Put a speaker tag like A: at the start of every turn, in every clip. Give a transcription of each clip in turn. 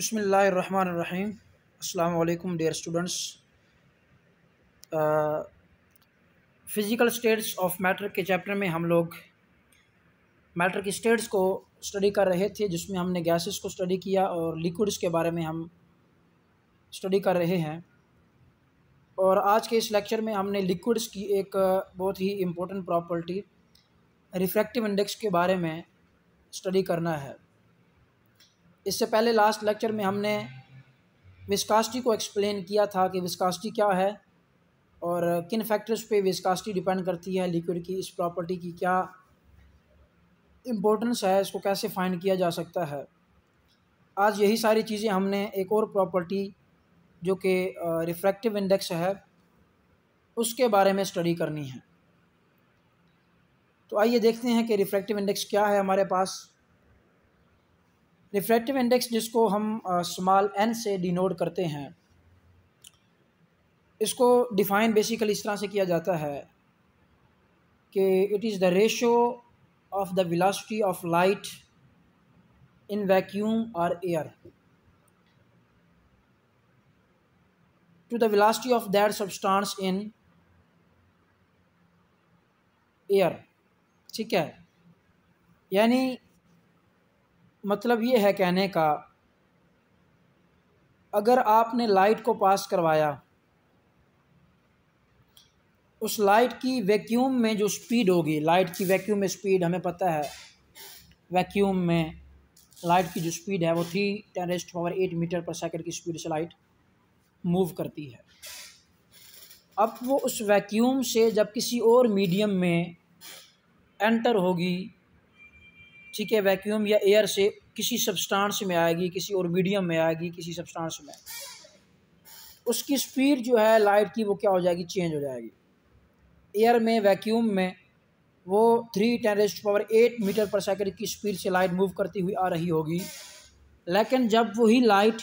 A: बसमीम् अल्लाम dear students physical states of matter के chapter में हम लोग मैटर की स्टेट्स को स्टडी कर रहे थे जिसमें हमने गैसेस को स्टडी किया और लिक्विड्स के बारे में हम स्टडी कर रहे हैं और आज के इस लेक्चर में हमने लिक्विड्स की एक बहुत ही इम्पोर्टेंट प्रॉपर्टी रिफ्रैक्टिव इंडेक्स के बारे में स्टडी करना है इससे पहले लास्ट लेक्चर में हमने विस्कास्टी को एक्सप्लेन किया था कि विस्कास्टी क्या है और किन फैक्टर्स पे विस्कास्टी डिपेंड करती है लिक्विड की इस प्रॉपर्टी की क्या इम्पोर्टेंस है इसको कैसे फाइंड किया जा सकता है आज यही सारी चीज़ें हमने एक और प्रॉपर्टी जो कि रिफ्रैक्टिव इंडेक्स है उसके बारे में स्टडी करनी है तो आइए देखते हैं कि रिफ्रैक्टिव इंडेक्स क्या है हमारे पास रिफ्रैक्टिव इंडेक्स जिसको हम स्मॉल एन से डिनोट करते हैं इसको डिफाइन बेसिकली इस तरह से किया जाता है कि it is the ratio of the velocity of light in vacuum और air to the velocity of that substance in air ठीक है यानी मतलब ये है कहने का अगर आपने लाइट को पास करवाया उस लाइट की वैक्यूम में जो स्पीड होगी लाइट की वैक्यूम में स्पीड हमें पता है वैक्यूम में लाइट की जो स्पीड है वो three ten raised power eight meter per second की स्पीड से लाइट मूव करती है अब वो उस वैक्यूम से जब किसी और मीडियम में एंटर होगी ठीक है वैक्यूम या एयर से किसी सब्सटेंस में आएगी किसी और मीडियम में आएगी किसी सब्सटेंस में उसकी स्पीड जो है लाइट की वो क्या हो जाएगी चेंज हो जाएगी एयर में वैक्यूम में वो three ten raised power eight meter per second की स्पीड से लाइट मूव करती हुई आ रही होगी लेकिन जब वही लाइट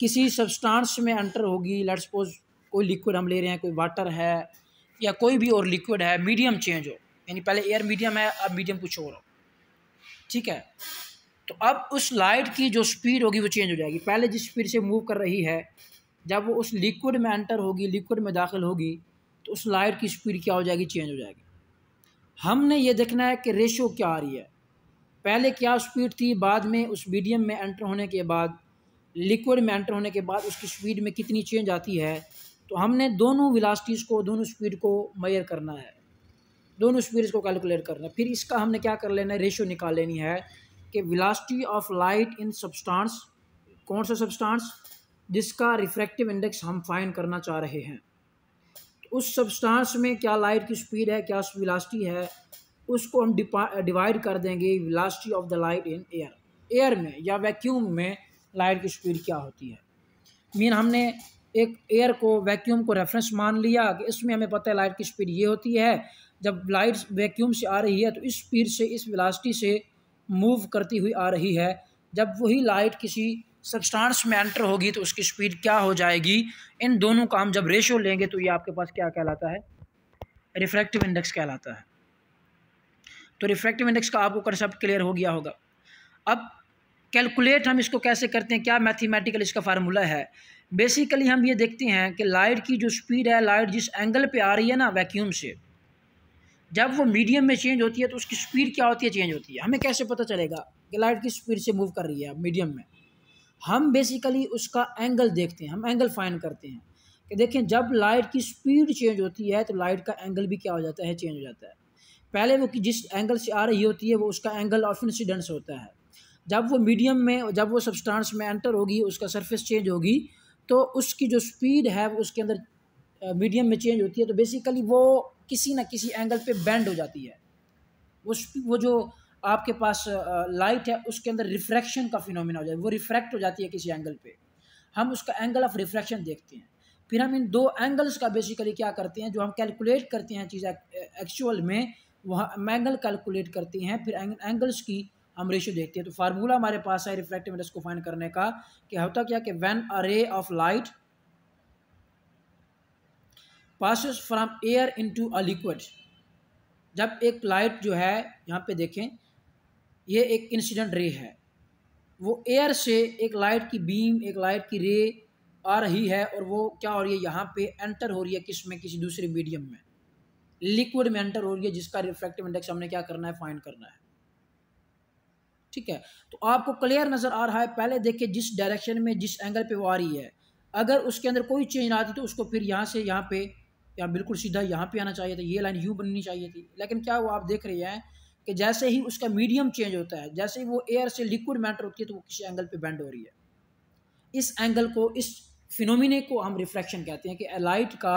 A: किसी सब्सटेंस में एंटर होगी लेट सपोज कोई लिक्विड हम ले रहे हैं कोई वाटर है या कोई भी और लिक्विड है मीडियम चेंज हो यानी पहले एयर मीडियम है अब मीडियम कुछ और हो ठीक है तो अब उस लाइट की जो स्पीड होगी वो चेंज हो जाएगी पहले जिस स्पीड से मूव कर रही है जब वो उस लिक्विड में एंटर होगी लिक्विड में दाखिल होगी तो उस लाइट की स्पीड क्या हो जाएगी चेंज हो जाएगी हमने ये देखना है कि रेशो क्या आ रही है पहले क्या स्पीड थी बाद में उस मीडियम में एंटर होने के बाद लिक्विड में एंटर होने के बाद उसकी स्पीड में कितनी चेंज आती है तो हमने दोनों विलास्टीज़ को दोनों स्पीड को मैयर करना है दोनों स्पीड को कैलकुलेट करना फिर इसका हमने क्या कर लेना है रेशियो निकाल लेनी है कि velocity of light in substance कौन सा सब्सटांस जिसका रिफ्रैक्टिव इंडेक्स हम फाइन करना चाह रहे हैं तो उस सब्सटांस में क्या लाइट की स्पीड है क्या विलासटी है उसको हम डिवाइड कर देंगे velocity of the light in air air में या वैक्यूम में लाइट की स्पीड क्या होती है मीन हमने एक एयर को वैक्यूम को रेफरेंस मान लिया कि इसमें हमें पता है लाइट की स्पीड ये होती है जब लाइट वैक्यूम से आ रही है तो इस स्पीड से इस वेलासिटी से मूव करती हुई आ रही है जब वही लाइट किसी सबस्टांस में एंटर होगी तो उसकी स्पीड क्या हो जाएगी इन दोनों का हम जब रेशियो लेंगे तो ये आपके पास क्या कहलाता है रिफ्रैक्टिव इंडेक्स कहलाता है तो रिफ्रैक्टिव इंडेक्स का आपको कंसेप्ट क्लियर हो गया होगा अब कैलकुलेट हम इसको कैसे करते हैं क्या मैथमेटिकल इसका फार्मूला है बेसिकली हम ये देखते हैं कि लाइट की जो स्पीड है लाइट जिस एंगल पे आ रही है ना वैक्यूम से जब वो मीडियम में चेंज होती है तो उसकी स्पीड क्या होती है चेंज होती है हमें कैसे पता चलेगा कि लाइट की स्पीड से मूव कर रही है मीडियम में हम बेसिकली उसका एंगल देखते हैं हम एंगल फाइन करते हैं कि देखें जब लाइट की स्पीड चेंज होती है तो लाइट का एंगल भी क्या हो जाता है चेंज हो जाता है पहले वो जिस एंगल से आ रही होती है वो उसका एंगल ऑफ इंसिडेंस होता है जब वो मीडियम में जब वो सब्सटेंस में एंटर होगी उसका सरफेस चेंज होगी तो उसकी जो स्पीड है उसके अंदर मीडियम में चेंज होती है तो बेसिकली वो किसी ना किसी एंगल पे बैंड हो जाती है वो वो जो आपके पास लाइट है उसके अंदर रिफ्रैक्शन का फिनोमिना हो जाए वो रिफ्रैक्ट हो जाती है किसी एंगल पे हम उसका एंगल ऑफ रिफ्रैक्शन देखते हैं फिर हम इन दो एंगल्स का बेसिकली क्या करते हैं जो हम कैलकुलेट करते हैं चीज़ एक्चुअल में वहाँ हम एंगल कैलकुलेट करते हैं फिर एंगल्स की हम रेशियो देखते हैं तो फार्मूला हमारे पास है रिफ्रैक्टिव इंडेक्स को फाइंड करने का कि होता क्या कि when a ray of light from air into a liquid जब एक लाइट जो है यहाँ पे देखें ये एक इंसिडेंट रे है वो एयर से एक लाइट की बीम एक लाइट की रे आ रही है और वो क्या हो रही है यहाँ पे एंटर हो रही है किस में किसी दूसरे मीडियम में लिक्विड में एंटर हो रही है जिसका रिफ्लेक्टिव इंडेक्स हमने क्या करना है फाइंड करना है ठीक है तो आपको क्लियर नज़र आ रहा है पहले देखिए जिस डायरेक्शन में जिस एंगल पे वो आ रही है अगर उसके अंदर कोई चेंज आती तो उसको फिर यहाँ से यहाँ पे या बिल्कुल सीधा यहाँ पे आना चाहिए था ये लाइन यू बननी चाहिए थी लेकिन क्या वो आप देख रहे हैं कि जैसे ही उसका मीडियम चेंज होता है जैसे ही वो एयर से लिक्विड मैटर होती है तो वो किसी एंगल पे बेंड हो रही है इस एंगल को इस फिनोमिने को हम रिफ्लेक्शन कहते हैं कि लाइट का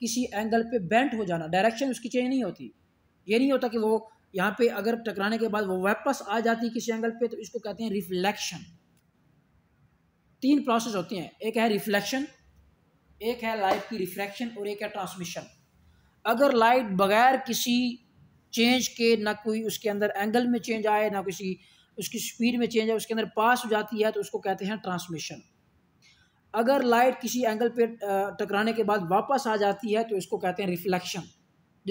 A: किसी एंगल पे बैंड हो जाना डायरेक्शन उसकी चेंज नहीं होती ये नहीं होता कि वो यहाँ पे अगर टकराने के बाद वो वापस आ जाती है किसी एंगल पे तो इसको कहते हैं रिफ्लेक्शन तीन प्रोसेस होती हैं एक है रिफ्लेक्शन एक है लाइट की रिफ्रैक्शन और एक है ट्रांसमिशन अगर लाइट बगैर किसी चेंज के ना कोई उसके अंदर एंगल में चेंज आए ना किसी उसकी स्पीड में चेंज आए उसके अंदर पास हो जाती है तो उसको कहते हैं ट्रांसमिशन अगर लाइट किसी एंगल पर टकराने के बाद वापस आ जाती है तो इसको कहते हैं रिफ्लेक्शन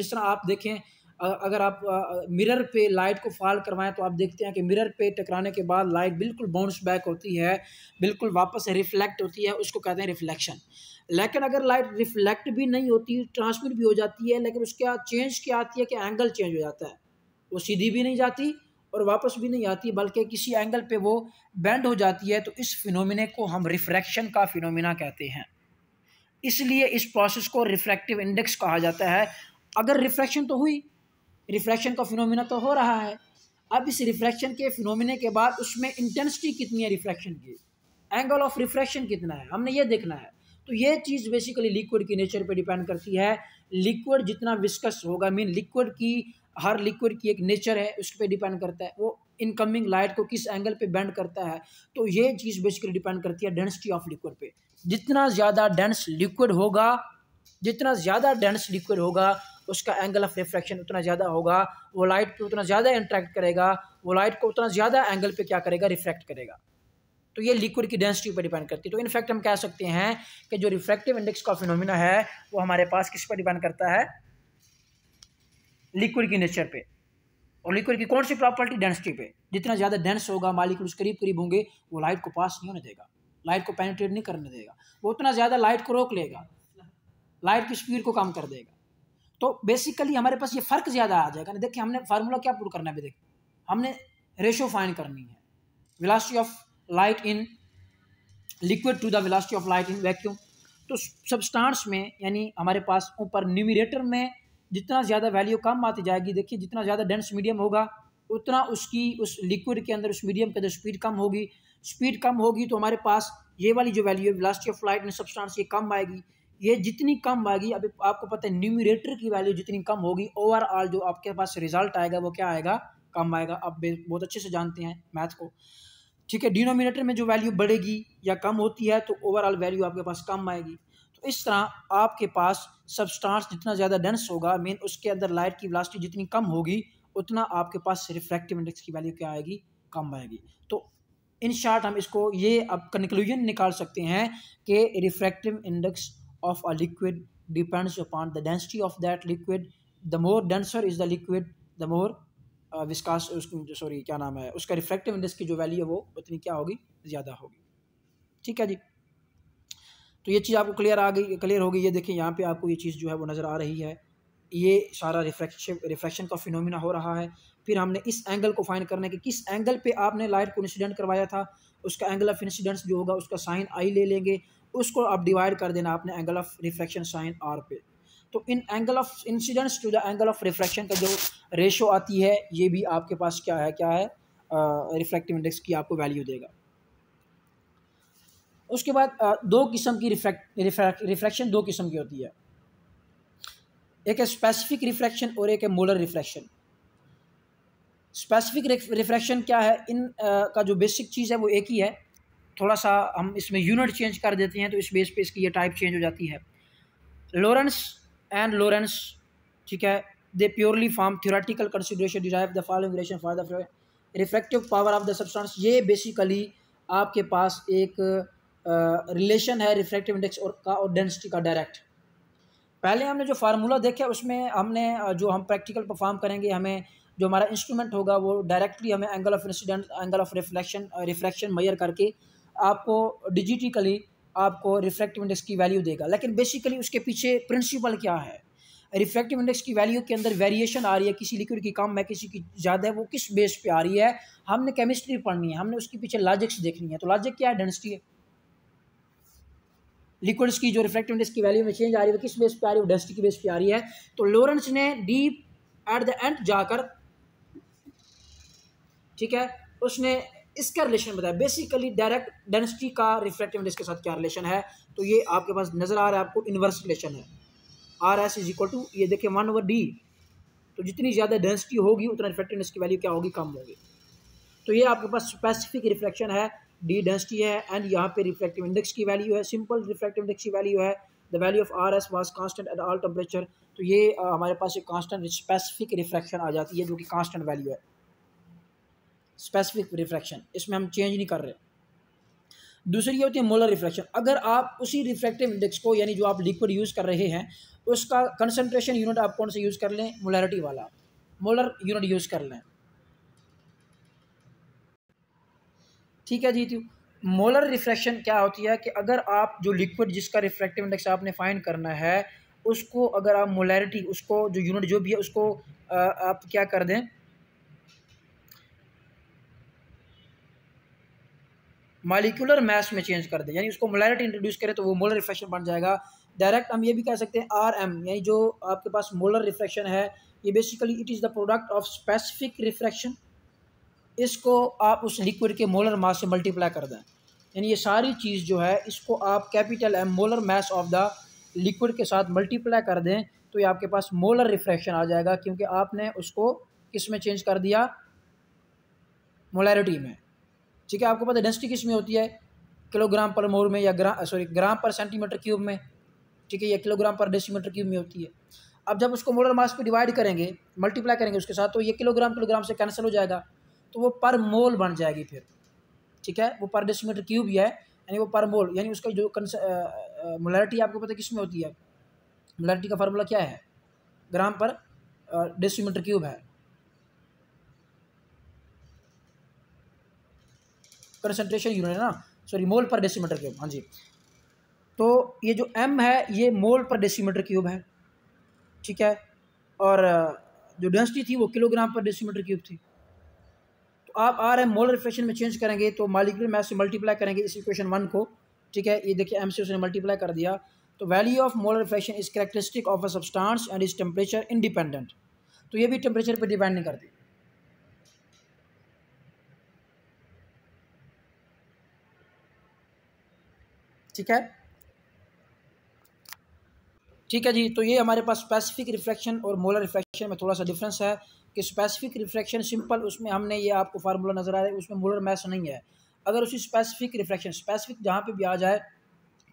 A: जिस तरह आप देखें अगर आप मिरर पे लाइट को फॉल करवाएं तो आप देखते हैं कि मिरर पे टकराने के बाद लाइट बिल्कुल बाउंस बैक होती है बिल्कुल वापस रिफ्लेक्ट होती है उसको कहते हैं रिफ्लेक्शन लेकिन अगर लाइट रिफ्लेक्ट भी नहीं होती ट्रांसमिट भी हो जाती है लेकिन उसका चेंज क्या आती है कि एंगल चेंज हो जाता है वो सीधी भी नहीं जाती और वापस भी नहीं आती बल्कि किसी एंगल पर वो बैंड हो जाती है तो इस फिनोमिने को हम रिफ्रैक्शन का फिनोमिना कहते हैं इसलिए इस प्रोसेस को रिफ्रैक्टिव इंडेक्स कहा जाता है अगर रिफ्रैक्शन तो हुई रिफ्लेक्शन का फिनोमिना तो हो रहा है अब इस रिफ्लेक्शन के फिनोमिने के बाद उसमें इंटेंसिटी कितनी है रिफ्लेक्शन की एंगल ऑफ रिफ्रैक्शन कितना है हमने ये देखना है तो ये चीज़ बेसिकली लिक्विड की नेचर पे डिपेंड करती है लिक्विड जितना विस्कस होगा मीन लिक्विड की हर लिक्विड की एक नेचर है उस पर डिपेंड करता है वो इनकमिंग लाइट को किस एंगल पे बेंड करता है तो ये चीज़ बेसिकली डिपेंड करती है डेंसिटी ऑफ लिक्विड पे जितना ज़्यादा डेंस लिक्विड होगा जितना ज़्यादा डेंस लिक्विड होगा उसका एंगल ऑफ रिफ्रैक्शन उतना ज़्यादा होगा वो लाइट पर उतना ज़्यादा इंट्रैक्ट करेगा वो लाइट को उतना ज़्यादा एंगल पर क्या करेगा रिफ्रैक्ट करेगा तो ये लिक्विड की डेंसिटी पर डिपेंड करती है तो इनफैक्ट हम कह सकते हैं कि जो रिफ्रैक्टिव इंडेक्स का फिनोमिना है वो हमारे पास किस पर डिपेंड करता है लिक्विड की नेचर पे और लिक्विड की कौन सी प्रॉपर्टी डेंसिटी पे जितना ज़्यादा डेंस होगा मालिक्यूल उसके करीब करीब होंगे वो लाइट को पास नहीं होने देगा लाइट को पेनिट्रेट नहीं करने देगा वो उतना ज़्यादा लाइट को रोक लेगा लाइट की स्पीड को कम कर देगा तो बेसिकली हमारे पास ये फ़र्क ज़्यादा आ जाएगा ना देखिए हमने फार्मूला क्या प्रूव करना है अभी देखिए हमने रेशो फाइन करनी है velocity of light in liquid to the velocity of light in vacuum तो सबस्टांस में यानी हमारे पास ऊपर न्यूमिरेटर में जितना ज़्यादा वैल्यू कम आती जाएगी देखिए जितना ज़्यादा डेंस मीडियम होगा उतना उसकी उस लिक्विड के अंदर उस मीडियम के अंदर स्पीड कम होगी स्पीड कम होगी तो हमारे पास ये वाली जो वैल्यू है velocity of light in substance ये कम आएगी ये जितनी कम आएगी अभी आपको पता है न्यूमिरेटर की वैल्यू जितनी कम होगी ओवरऑल जो आपके पास रिजल्ट आएगा वो क्या आएगा कम आएगा आप बहुत अच्छे से जानते हैं मैथ को ठीक है डिनोमिनेटर में जो वैल्यू बढ़ेगी या कम होती है तो ओवरऑल वैल्यू आपके पास कम आएगी तो इस तरह आपके पास सबस्टांस जितना ज़्यादा डेंस होगा मेन उसके अंदर लाइट की वेलोसिटी जितनी कम होगी उतना आपके पास रिफ्रैक्टिव इंडेक्स की वैल्यू क्या आएगी कम आएगी तो इन शॉर्ट हम इसको ये अब कंक्लूजन निकाल सकते हैं कि refractive index of a liquid depends upon the density of that liquid the more denser is the liquid the more uh, viscous sorry kya naam hai uska refractive index ki jo value hai wo utni kya hogi zyada hogi theek hai ji to ye cheez aapko clear aa gayi clear ho gayi ye dekhiye yahan pe aapko ye cheez jo hai wo nazar aa rahi hai ये सारा refraction refraction का phenomena हो रहा है फिर हमने इस angle को फाइंड करने के किस एंगल पे आपने लाइट को इंसिडेंट करवाया था उसका एंगल ऑफ इंसिडेंट्स जो होगा उसका साइन आई ले लेंगे उसको आप डिवाइड कर देना आपने angle of refraction sine R पे तो in angle of incidence to the angle of refraction का जो रेशो आती है ये भी आपके पास क्या है क्या है रिफ्रैक्टिव इंडेक्स की आपको वैल्यू देगा उसके बाद uh, दो किस्म की रिफ्रैक्ट रिफ्रैक्शन दो किस्म की होती है एक है स्पेसिफिक रिफ्रैक्शन और एक है मोलर रिफ्रैक्शन स्पेसिफिक रिफ्रैक्शन क्या है इन आ, का जो बेसिक चीज़ है वो एक ही है थोड़ा सा हम इसमें यूनिट चेंज कर देते हैं तो इस बेस पे इसकी ये टाइप चेंज हो जाती है लॉरेंस एंड लॉरेंस ठीक है they purely from theoretical consideration derive the following relation for the reflective power of the substance ये बेसिकली आपके पास एक रिलेशन है रिफ्रैक्टिव इंडेक्स और का और डेंसिटी का डायरेक्ट पहले हमने जो फार्मूला देखा उसमें हमने जो हम प्रैक्टिकल परफॉर्म करेंगे हमें जो हमारा इंस्ट्रूमेंट होगा वो डायरेक्टली हमें angle of incident angle of reflection refraction मैयर करके आपको डिजिटिकली आपको रिफ्रैक्टिव इंडेक्स की वैल्यू देगा लेकिन बेसिकली उसके पीछे प्रिंसिपल क्या है रिफ्रैक्टिव इंडेक्स की वैल्यू के अंदर वेरिएशन आ रही है किसी लिक्विड की कम है किसी की ज़्यादा है वो किस बेस पे आ रही है हमने केमिस्ट्री पढ़नी है हमने उसके पीछे लॉजिक्स देखनी है तो लॉजिक क्या है डेंसिटी है लिक्विड्स की जो रिफ्रैक्टिव इंडेक्स की वैल्यू में चेंज आ रही है किस बेस पे आ रही है डेंसिटी की बेस पे आ रही है तो लॉरेंस ने डीप एट द एंड जाकर ठीक है उसने इसका रिलेशन बताया बेसिकली डायरेक्ट डेंसिटी का रिफ्लेक्टिव इंडेक्स के साथ क्या रिलेशन है तो ये आपके पास नज़र आ रहा है आपको इन्वर्स रिलेशन है R S is equal to ये देखिए वन ओवर डी तो जितनी ज़्यादा डेंसिटी होगी उतना रिफ्लेक्टिवनेस की वैल्यू क्या होगी कम होगी तो ये आपके पास स्पेसिफिक रिफ्लेक्शन है डी डेंसिटी है एंड यहाँ पे रिफ्लेक्टिव इंडेक्स की वैल्यू है सिंपल रिफ्लेक्टिव इंडेक्स की वैल्यू है the value of R S was constant at all temperature तो ये आ, हमारे पास एक कॉन्स्टेंट स्पेसिफिक रिफ्लेक्शन आ जाती है जो कि कॉन्स्टेंट वैल्यू है स्पेसिफिक रिफ्रैक्शन इसमें हम चेंज नहीं कर रहे दूसरी ये होती है मोलर रिफ्रैक्शन अगर आप उसी रिफ्रैक्टिव इंडेक्स को यानी जो आप लिक्विड यूज़ कर रहे हैं उसका कंसनट्रेशन यूनिट आप कौन से यूज़ कर लें मोलरिटी वाला मोलर यूनिट यूज़ कर लें ठीक है जी तू मोलर रिफ्रैक्शन क्या होती है कि अगर आप जो लिक्विड जिसका रिफ्रैक्टिव इंडेक्स आपने फाइंड करना है उसको अगर आप मोलरिटी उसको जो यूनिट जो भी है उसको आप क्या कर दें मालिकुलर मैस में चेंज कर दे यानी उसको मोलरिटी इंट्रोड्यूस करें तो वो मोलर रिफ्लेक्शन बन जाएगा डायरेक्ट हम ये भी कह सकते हैं आर एम यानी जो आपके पास मोलर रिफ्लेक्शन है ये basically it is the product of specific refraction इसको आप उस लिक्विड के मोलर मास से मल्टीप्लाई कर दें यानी ये सारी चीज़ जो है इसको आप capital M molar mass of the liquid के साथ मल्टीप्लाई कर दें तो ये आपके पास मोलर रिफ्रैक्शन आ जाएगा क्योंकि आपने उसको किस में चेंज कर दिया मोलरिटी में ठीक है आपको पता है डेंसिटी किस में होती है किलोग्राम पर मोर में या ग्राम सॉरी ग्राम पर सेंटीमीटर क्यूब में ठीक है या किलोग्राम पर डेसीमीटर क्यूब में होती है अब जब उसको मोलर मास पे डिवाइड करेंगे मल्टीप्लाई करेंगे उसके साथ तो ये किलोग्राम किलोग्राम से कैंसिल हो जाएगा तो वो पर मोल बन जाएगी फिर ठीक है वो पर डेसीमीटर क्यूब ही है यानी वो पर मोल यानी उसका जो मोलरिटी आपको पता किस में होती है मोलरिटी का फार्मूला क्या है ग्राम पर डेसीमीटर क्यूब है कंसनट्रेशन यूनिट है ना सॉरी मोल पर डेसीमीटर क्यूब हाँ जी तो ये जो एम है ये मोल पर डेसीमीटर क्यूब है ठीक है और जो डेंसिटी थी वो किलोग्राम पर डेसीमीटर क्यूब थी तो आप आर एम मोल रिफ्लेक्शन में चेंज करेंगे तो मालिकुलर मैथ से मल्टीप्लाई करेंगे इस इक्वेशन वन को ठीक है ये देखिए एम से उसने मल्टीप्लाई कर दिया तो value of mole reflection is characteristic of a substance and is temperature independent तो ये भी टेम्परेचर पर डिपेंड नहीं करती ठीक है ठीक है जी तो ये हमारे पास स्पेसिफिक रिफ्लेक्शन और मोलर रिफ्लेक्शन में थोड़ा सा डिफरेंस है कि स्पेसिफिक रिफ्लेक्शन सिंपल उसमें हमने ये आपको फार्मूला नज़र आ रहा है उसमें मोलर मैस नहीं है अगर उसी स्पेसिफिक रिफ्लेक्शन स्पेसिफिक जहाँ पे भी आ जाए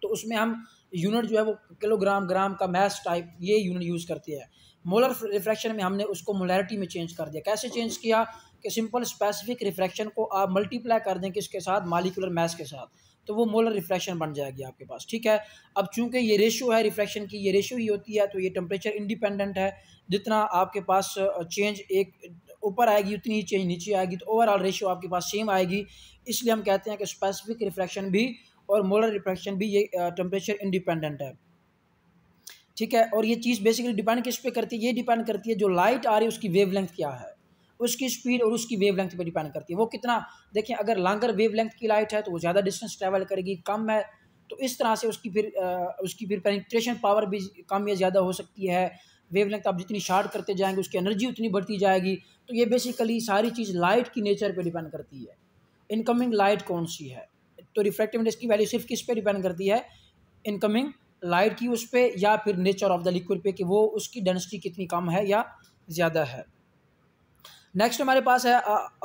A: तो उसमें हम यूनिट जो है वो किलोग्राम ग्राम का मैस टाइप ये यूनिट यूज़ करती है मोलर रिफ्रैक्शन में हमने उसको मोलैरिटी में चेंज कर दिया कैसे चेंज किया कि सिंपल स्पेसिफिक रिफ्रैक्शन को आप मल्टीप्लाई कर दें किसके साथ मालिकुलर मैस के साथ तो वो मोलर रिफ्रैक्शन बन जाएगी आपके पास ठीक है अब चूंकि ये रेशो है रिफ्रैक्शन की ये रेशो ही होती है तो ये टेम्परेचर इंडिपेंडेंट है जितना आपके पास चेंज एक ऊपर आएगी उतनी ही चेंज नीचे आएगी तो ओवरऑल रेशो आपके पास सेम आएगी इसलिए हम कहते हैं कि स्पेसिफिक रिफ्रैक्शन भी और मोलर रिफ्रैक्शन भी ये टेम्परेचर इंडिपेंडेंट है ठीक है और ये चीज़ बेसिकली डिपेंड किस पे करती है ये डिपेंड करती है जो लाइट आ रही है उसकी वेवलेंथ क्या है उसकी स्पीड और उसकी वेव लेंथ पर डिपेंड करती है वो कितना देखें अगर लॉन्गर वेव लेंथ की लाइट है तो वो ज़्यादा डिस्टेंस ट्रैवल करेगी कम है तो इस तरह से उसकी फिर उसकी फिर पेनिट्रेशन पावर भी कम या ज़्यादा हो सकती है वेवलेंथ आप जितनी शार्ट करते जाएंगे उसकी एनर्जी उतनी बढ़ती जाएगी तो ये बेसिकली सारी चीज़ लाइट की नेचर पे डिपेंड करती है इनकमिंग लाइट कौन सी है तो रिफ्रैक्टिव इंडेक्स की वैल्यू सिर्फ किस पे डिपेंड करती है इनकमिंग लाइट की उस पर या फिर नेचर ऑफ द लिक्विड पे कि वो उसकी डेंसिटी कितनी कम है या ज़्यादा है नेक्स्ट हमारे पास है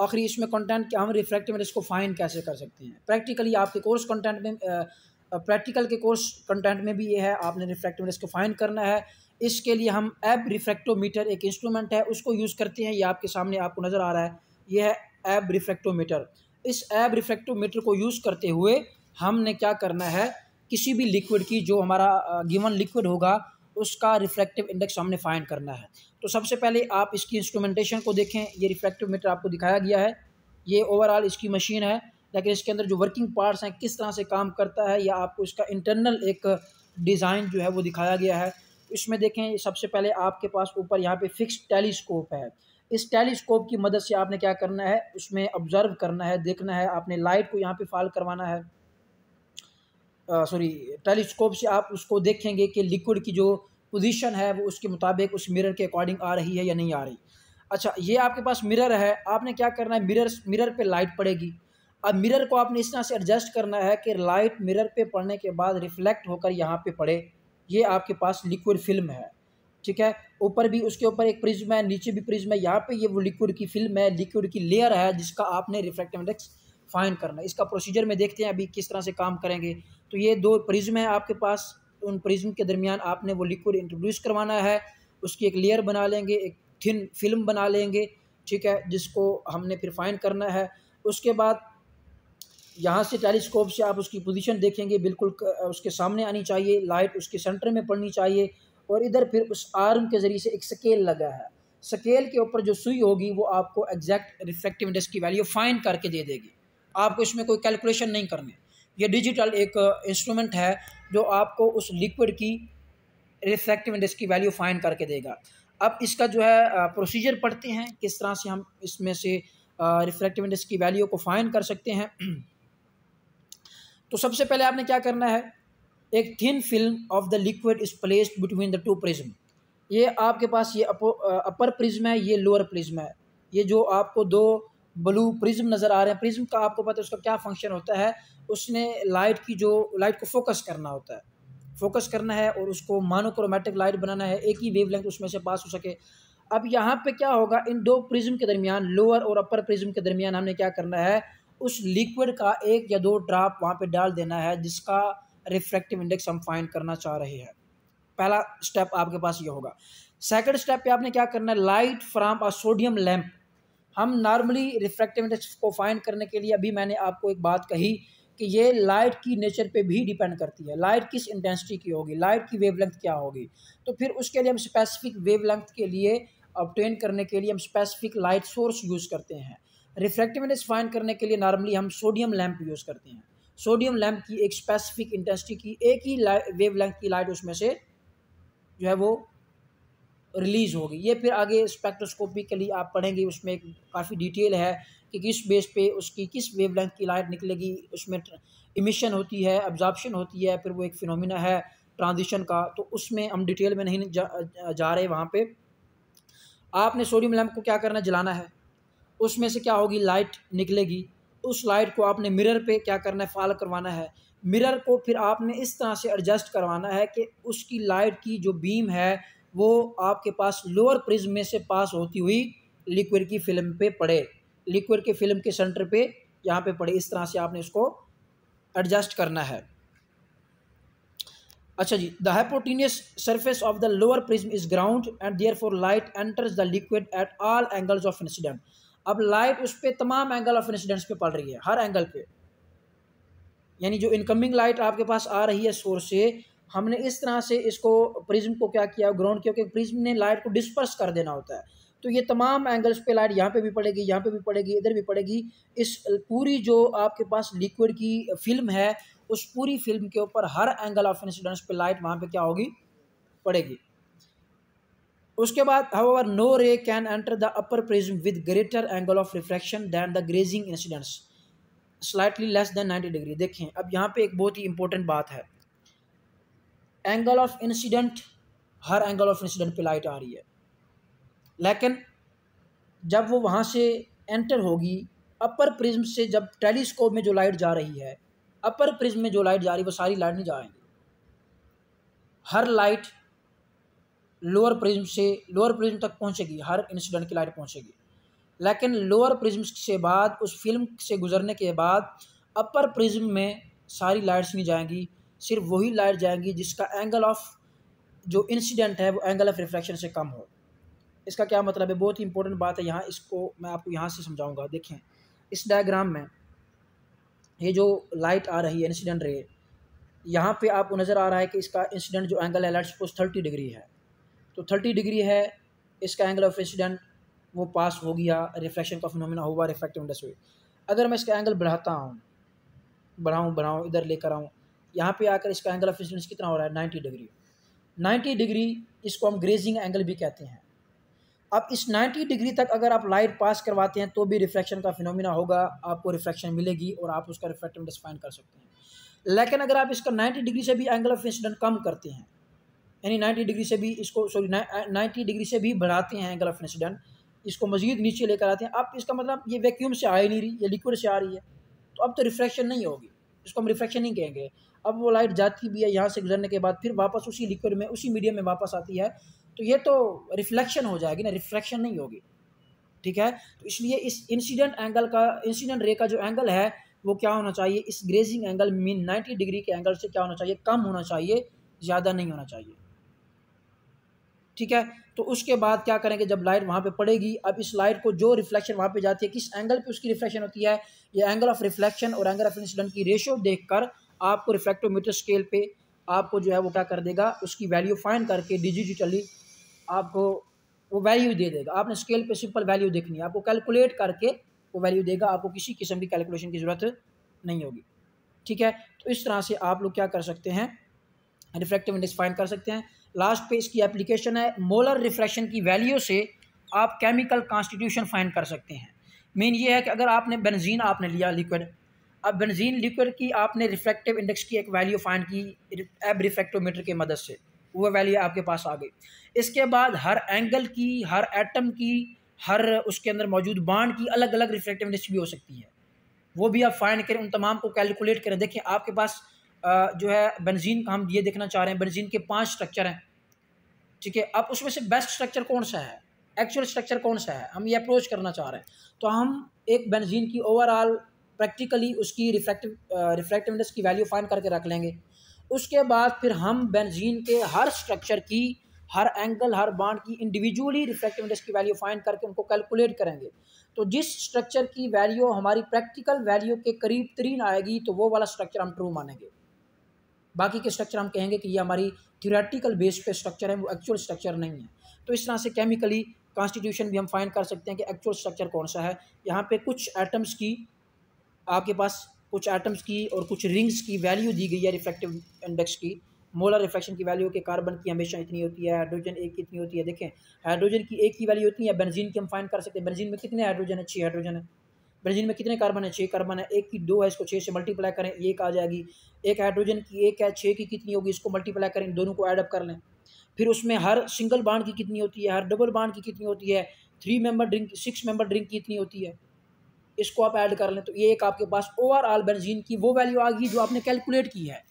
A: आखिरी इसमें कंटेंट कि हम रिफ्रैक्टिव इंडेक्स को फाइन कैसे कर सकते हैं प्रैक्टिकली आपके कोर्स कंटेंट में प्रैक्टिकल के कोर्स कंटेंट में भी ये है आपने रिफ्रैक्टिव इंडेक्स को फाइन करना है इसके लिए हम एब रिफ्रैक्टोमीटर एक इंस्ट्रूमेंट है उसको यूज़ करते हैं ये आपके सामने आपको नज़र आ रहा है ये है एब रिफ्रैक्टोमीटर इस एब रिफ्रैक्टोमीटर को यूज़ करते हुए हमने क्या करना है किसी भी लिक्विड की जो हमारा गिवन लिक्विड होगा उसका रिफ्रैक्टिव इंडेक्स हमने फाइंड करना है तो सबसे पहले आप इसकी इंस्ट्रूमेंटेशन को देखें ये रिफ्रैक्टिव मीटर आपको दिखाया गया है ये ओवरऑल इसकी मशीन है लेकिन इसके अंदर जो वर्किंग पार्ट्स हैं किस तरह से काम करता है या आपको इसका इंटरनल एक डिज़ाइन जो है वो दिखाया गया है इसमें देखें सबसे पहले आपके पास ऊपर यहाँ पे फिक्स टेलीस्कोप है इस टेलीस्कोप की मदद से आपने क्या करना है उसमें ऑब्ज़र्व करना है देखना है आपने लाइट को यहाँ पे फॉल करवाना है सॉरी टेलीस्कोप से आप उसको देखेंगे कि लिक्विड की जो पोजीशन है वो उसके मुताबिक उस मिरर के अकॉर्डिंग आ रही है या नहीं आ रही अच्छा ये आपके पास मिरर है आपने क्या करना है मिरर मिरर पे लाइट पड़ेगी अब मिरर को आपने इस तरह से एडजस्ट करना है कि लाइट मिरर पे पड़ने के बाद रिफ्लेक्ट होकर यहाँ पे पड़े ये आपके पास लिक्विड फिल्म है ठीक है ऊपर भी उसके ऊपर एक प्रिज्म है नीचे भी प्रिज्म है यहाँ पे ये वो लिक्विड की फिल्म है लिक्विड की लेयर है जिसका आपने रिफ्लेक्टिव इंडेक्स फाइन करना है इसका प्रोसीजर में देखते हैं अभी किस तरह से काम करेंगे तो ये दो प्रिज्म है आपके पास उन प्रिज्म के दरमियान आपने वो लिक्विड इंट्रोड्यूस करवाना है उसकी एक लेयर बना लेंगे एक थिन फिल्म बना लेंगे ठीक है जिसको हमने फिर फाइन करना है उसके बाद यहाँ से टेलीस्कोप से आप उसकी पोजीशन देखेंगे बिल्कुल उसके सामने आनी चाहिए लाइट उसके सेंटर में पड़नी चाहिए और इधर फिर उस आर्म के ज़रिए से एक स्केल लगा है स्केल के ऊपर जो सुई होगी वो आपको एग्जैक्ट रिफ्लेक्टिव इंडेक्स की वैल्यू फाइन करके दे देगी आपको इसमें कोई कैलकुलेशन नहीं करनी ये डिजिटल एक इंस्ट्रूमेंट है जो आपको उस लिक्विड की रिफ्लेक्टिव इंडेक्स की वैल्यू फाइन करके देगा अब इसका जो है प्रोसीजर पढ़ते हैं किस तरह से हम इसमें से रिफ्लेक्टिव इंडेक्स की वैल्यू को फाइन कर सकते हैं तो सबसे पहले आपने क्या करना है एक thin film of the liquid is placed between the two prism ये आपके पास ये अपो, अपर प्रिज्म है ये लोअर प्रिज्म है ये जो आपको दो ब्लू प्रिज्म नज़र आ रहे हैं प्रिज्म का आपको पता है उसका क्या फंक्शन होता है उसने लाइट की जो लाइट को फोकस करना होता है फोकस करना है और उसको मानोक्रोमेटिक लाइट बनाना है एक ही वेवलेंथ उसमें से पास हो सके अब यहाँ पे क्या होगा इन दो प्रिज्म के दरमियान लोअर और अपर प्रिज्म के दरमियान हमने क्या करना है उस लिक्विड का एक या दो ड्राप वहाँ पे डाल देना है जिसका रिफ्रैक्टिव इंडेक्स हम फाइंड करना चाह रहे हैं पहला स्टेप आपके पास ये होगा सेकेंड स्टेप पे आपने क्या करना है light from a sodium lamp हम नॉर्मली रिफ्रैक्टिव इंडेक्स को फाइंड करने के लिए अभी मैंने आपको एक बात कही कि ये लाइट की नेचर पे भी डिपेंड करती है लाइट किस इंटेंसिटी की होगी लाइट की वेवलेंथ क्या होगी तो फिर उसके लिए हम स्पेसिफिक वेवलेंथ के लिए ऑब्टेन करने के लिए हम स्पेसिफिक लाइट सोर्स यूज़ करते हैं रिफ्रैक्टिव इंडेक्स फाइंड करने के लिए नॉर्मली हम सोडियम लैम्प यूज़ करते हैं सोडियम लैम्प की एक स्पेसिफिक इंटेंसिटी की एक ही वेवलेंथ की लाइट उसमें से जो है वो रिलीज़ होगी ये फिर आगे स्पेक्ट्रोस्कोपिकली आप पढ़ेंगे उसमें काफ़ी डिटेल है कि किस बेस पे उसकी किस वेवलेंथ की लाइट निकलेगी उसमें इमिशन होती है एब्जॉर्प्शन होती है फिर वो एक फिनोमिना है ट्रांजिशन का तो उसमें हम डिटेल में नहीं जा, जा रहे वहाँ पे आपने सोडियम लैम्प को क्या करना जलाना है उसमें से क्या होगी लाइट निकलेगी उस लाइट को आपने मिरर पे क्या करना है फॉल करवाना है मिरर को फिर आपने इस तरह से एडजस्ट करवाना है कि उसकी लाइट की जो बीम है वो आपके पास लोअर प्रिज्म में से पास होती हुई लिक्विड की फिल्म पे पड़े लिक्विड के फिल्म के सेंटर पे यहाँ पे पड़े इस तरह से आपने इसको एडजस्ट करना है अच्छा जी the hypotenuse surface of the lower prism is ground and therefore light enters the liquid at all angles of incident अब लाइट उस पर तमाम एंगल ऑफ इंसिडेंट्स पे पड़ रही है हर एंगल पे यानी जो इनकमिंग लाइट आपके पास आ रही है सोर्स से हमने इस तरह से इसको प्रिज्म को क्या किया ग्राउंड क्योंकि प्रिज्म ने लाइट को डिस्पर्स कर देना होता है तो ये तमाम एंगल्स पे लाइट यहाँ पे भी पड़ेगी यहाँ पे भी पड़ेगी इधर भी पड़ेगी इस पूरी जो आपके पास लिक्विड की फिल्म है उस पूरी फिल्म के ऊपर हर एंगल ऑफ इंसिडेंस पे लाइट वहाँ पे क्या होगी पड़ेगी उसके बाद however no ray can enter the upper prism with greater angle of refraction than the grazing incidents slightly less than ninety degree देखें अब यहाँ पे एक बहुत ही इंपॉर्टेंट बात है एंगल ऑफ इंसिडेंट हर एंगल ऑफ इंसिडेंट पे लाइट आ रही है लेकिन जब वो वहाँ से एंटर होगी अपर प्रिज्म से जब टेलीस्कोप में जो लाइट जा रही है अपर प्रिज्म में जो लाइट जा रही है वो सारी लाइट नहीं जाएंगी हर लाइट लोअर प्रिज्म से लोअर प्रिज्म तक पहुँचेगी हर इंसिडेंट की लाइट पहुँचेगी लेकिन लोअर प्रिज्म से बाद उस फिल्म से गुजरने के बाद अपर प्रिज्म में सारी लाइट्स नहीं जाएंगी सिर्फ वही लाइट जाएंगी जिसका एंगल ऑफ जो इंसिडेंट है वो एंगल ऑफ रिफ्लेक्शन से कम हो इसका क्या मतलब है बहुत ही इंपॉर्टेंट बात है यहाँ इसको मैं आपको यहाँ से समझाऊँगा देखें इस डायग्राम में ये जो लाइट आ रही है इंसिडेंट रे यहाँ पे आपको नज़र आ रहा है कि इसका इंसिडेंट जो एंगल है लाइट सपोज थर्टी डिग्री है तो थर्टी डिग्री है इसका एंगल ऑफ इंसिडेंट वो पास हो गया रिफ्लेक्शन का फिनोमिना हुआ रिफ्लेक्टिव इंडस्ट्री अगर मैं इसका एंगल बढ़ाता हूँ बढ़ाऊँ बढ़ाऊँ इधर लेकर आऊँ यहाँ पे आकर इसका एंगल ऑफ इंसिडेंस कितना हो रहा है नाइन्टी डिग्री नाइन्टी डिग्री इसको हम ग्रेजिंग एंगल भी कहते हैं अब इस नाइन्टी डिग्री तक अगर आप लाइट पास करवाते हैं तो भी रिफ्लेक्शन का फिनोमिना होगा आपको रिफ्लेक्शन मिलेगी और आप उसका रिफ्रैक्टिव डिस्पाइन कर सकते हैं लेकिन अगर आप इसका नाइन्टी डिग्री से भी एंगल ऑफ इंसिडेंट कम करते हैं यानी नाइन्टी डिग्री से भी इसको सॉरी नाइन्टी डिग्री से भी बढ़ाते हैं एंगल ऑफ इंसिडेंट इसको मजीद नीचे लेकर आते हैं आप इसका मतलब ये वैक्यूम से आ ही नहीं रही ये लिक्विड से आ रही है तो अब तो रिफ्लेक्शन नहीं होगी इसको हम रिफ्लेक्शन नहीं कहेंगे अब वो लाइट जाती भी है यहाँ से गुजरने के बाद फिर वापस उसी लिक्विड में उसी मीडियम में वापस आती है तो ये तो रिफ्लेक्शन हो जाएगी ना रिफ्लेक्शन नहीं होगी ठीक है तो इसलिए इस इंसिडेंट एंगल का इंसिडेंट रे का जो एंगल है वो क्या होना चाहिए इस ग्रेजिंग एंगल मीन 90 डिग्री के एंगल से क्या होना चाहिए कम होना चाहिए ज़्यादा नहीं होना चाहिए ठीक है तो उसके बाद क्या करेंगे जब लाइट वहाँ पे पड़ेगी अब इस लाइट को जो रिफ्लेक्शन वहाँ पे जाती है किस एंगल पे उसकी रिफ्लेक्शन होती है ये एंगल ऑफ रिफ्लेक्शन और एंगल ऑफ इंसिडेंट की रेशियो देखकर आपको रिफ्लेक्टोमीटर स्केल पे आपको जो है वो क्या कर देगा उसकी वैल्यू फाइन करके डिजिटली आपको वो वैल्यू दे देगा आपने स्केल पे सिंपल वैल्यू देखनी है आपको कैलकुलेट करके वो वैल्यू देगा आपको किसी किस्म की कैलकुलेशन की ज़रूरत नहीं होगी ठीक है तो इस तरह से आप लोग क्या कर सकते हैं रिफ्रैक्टिव इंडेक्स फाइन कर सकते हैं लास्ट पे इसकी एप्लीकेशन है मोलर रिफ्रैक्शन की वैल्यू से आप केमिकल कॉन्स्टिट्यूशन फाइन कर सकते हैं मेन ये है कि अगर आपने बेनजीन आपने लिया लिक्विड अब बेनजीन लिक्विड की आपने रिफ्लेक्टिव इंडेक्स की एक वैल्यू फाइंड की एब रिफ्लेक्टोमीटर की मदद से वह वैल्यू आपके पास आ गई इसके बाद हर एंगल की हर एटम की हर उसके अंदर मौजूद बाड की अलग अलग रिफ्लेक्टिव इंडेक्स भी हो सकती है वो भी आप फाइंड करें उन तमाम को कैलकुलेट करें देखिए आपके पास जो है बेनजीन का हम ये देखना चाह रहे हैं बेनजीन के पाँच स्ट्रक्चर हैं ठीक है अब उसमें से बेस्ट स्ट्रक्चर कौन सा है एक्चुअल स्ट्रक्चर कौन सा है हम ये अप्रोच करना चाह रहे हैं तो हम एक बेनजीन की ओवरऑल प्रैक्टिकली उसकी रिफ्रैक्टिव रिफ्रैक्टिवनेस की वैल्यू फाइन करके रख लेंगे उसके बाद फिर हम बेंजीन के हर स्ट्रक्चर की हर एंगल हर बाड की इंडिविजुअली रिफ्लेक्टिवनेस की वैल्यू फाइंड करके उनको कैलकुलेट करेंगे तो जिस स्ट्रक्चर की वैल्यू हमारी प्रैक्टिकल वैल्यू के करीब तरीन आएगी तो वो वाला स्ट्रक्चर हम ट्रू मानेंगे बाकी के स्ट्रक्चर हम कहेंगे कि ये हमारी थ्योरेटिकल बेस पे स्ट्रक्चर है वो एक्चुअल स्ट्रक्चर नहीं है तो इस तरह से केमिकली कॉन्स्टिट्यूशन भी हम फाइन कर सकते हैं कि एक्चुअल स्ट्रक्चर कौन सा है यहाँ पे कुछ एटम्स की आपके पास कुछ एटम्स की और कुछ रिंग्स की वैल्यू दी गई है रिफ्लेक्टिव इंडेक्स की मोलर रिफ्लेक्शन की वैल्यू के कार्बन की हमेशा इतनी होती है हाइड्रोजन एक कितनी होती है देखें हाइड्रोजन की एक की वैल्यू होती है बेंजीन की हम फाइन कर सकते हैं बेंजीन में कितने हाइड्रोजन है छः हाइड्रोजन है बेंजीन में कितने कार्बन है छः कार्बन है एक की दो है इसको छः से मल्टीप्लाई करें एक आ जाएगी एक हाइड्रोजन की एक है छः की कितनी होगी इसको मल्टीप्लाई करें दोनों को एडअप कर लें फिर उसमें हर सिंगल बाड की कितनी होती है हर डबल बाड की कितनी होती है three member ring six member ring की इतनी होती है इसको आप ऐड कर लें तो ये एक आपके पास ओवरऑल बेंजीन की वो वैल्यू आ गई जो आपने कैलकुलेट की है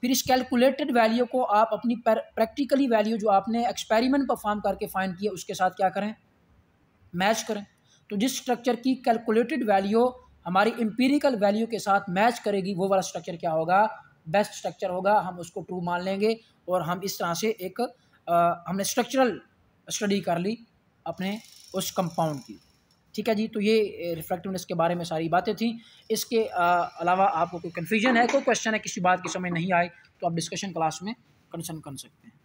A: फिर इस कैलकुलेटेड वैल्यू को आप अपनी प्रैक्टिकली वैल्यू जो आपने एक्सपेरिमेंट परफॉर्म करके फाइंड किया उसके साथ क्या करें मैच करें तो जिस स्ट्रक्चर की कैलकुलेटेड वैल्यू हमारी एम्पीरिकल वैल्यू के साथ मैच करेगी वो वाला स्ट्रक्चर क्या होगा बेस्ट स्ट्रक्चर होगा हम उसको ट्रू मान लेंगे और हम इस तरह से एक आ, हमने स्ट्रक्चरल स्टडी कर ली अपने उस कंपाउंड की ठीक है जी तो ये रिफ्लेक्टिवनेस के बारे में सारी बातें थी इसके अलावा आपको कोई कन्फ्यूजन है कोई क्वेश्चन है किसी बात की समय नहीं आए तो आप डिस्कशन क्लास में कंसर्न कर सकते हैं